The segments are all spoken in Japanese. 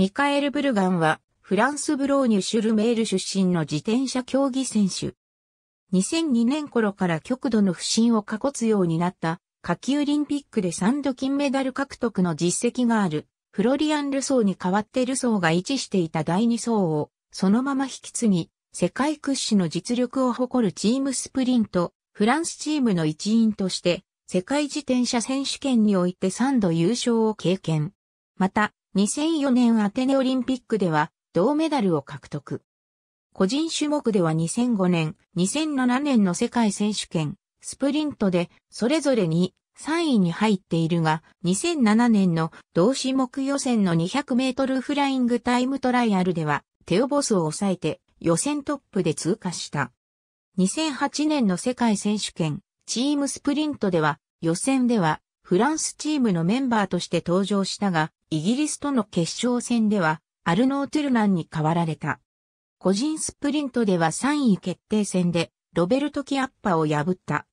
ミカエル・ブルガンは、フランス・ブローニュ・シュルメール出身の自転車競技選手。2002年頃から極度の不振を囲つようになった、夏季オリンピックで3度金メダル獲得の実績がある、フロリアン・ルソーに代わってルソーが位置していた第2層を、そのまま引き継ぎ、世界屈指の実力を誇るチームスプリント、フランスチームの一員として、世界自転車選手権において3度優勝を経験。また、2004年アテネオリンピックでは銅メダルを獲得。個人種目では2005年、2007年の世界選手権、スプリントでそれぞれに3位に入っているが、2007年の同種目予選の200メートルフライングタイムトライアルでは、テオボスを抑えて予選トップで通過した。2008年の世界選手権、チームスプリントでは、予選ではフランスチームのメンバーとして登場したが、イギリスとの決勝戦では、アルノー・トゥルナンに代わられた。個人スプリントでは3位決定戦で、ロベルト・キアッパを破った。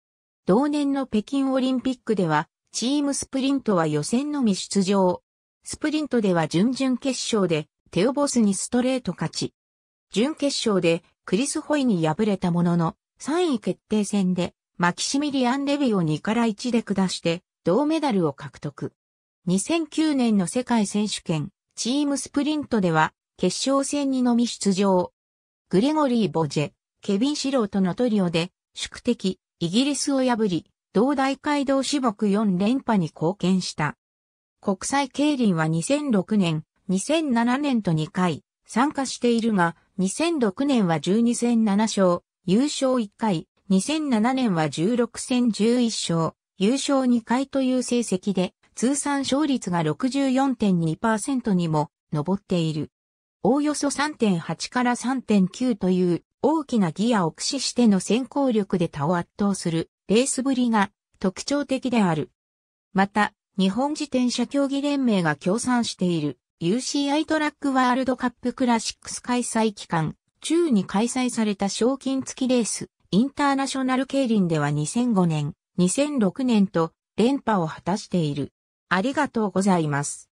同年の北京オリンピックでは、チームスプリントは予選のみ出場。スプリントでは準々決勝で、テオボスにストレート勝ち。準決勝で、クリス・ホイに敗れたものの、3位決定戦で、マキシミリアン・レビを2から1で下して、銅メダルを獲得。2009年の世界選手権、チームスプリントでは、決勝戦にのみ出場。グレゴリー・ボジェ、ケビン・シローとのトリオで、宿敵、イギリスを破り、同大会同種目4連覇に貢献した。国際競輪は2006年、2007年と2回参加しているが、2006年は12戦7勝、優勝1回、2007年は16戦11勝、優勝2回という成績で、通算勝率が64.2%にも上っている。おおよそ3.8から3.9という大きなギアを駆使しての先行力で他を圧倒するレースぶりが特徴的である。また、日本自転車競技連盟が協賛している UCI トラックワールドカップクラシックス開催期間中に開催された賞金付きレースインターナショナル競輪では2005年2006年と連覇を果たしている。ありがとうございます。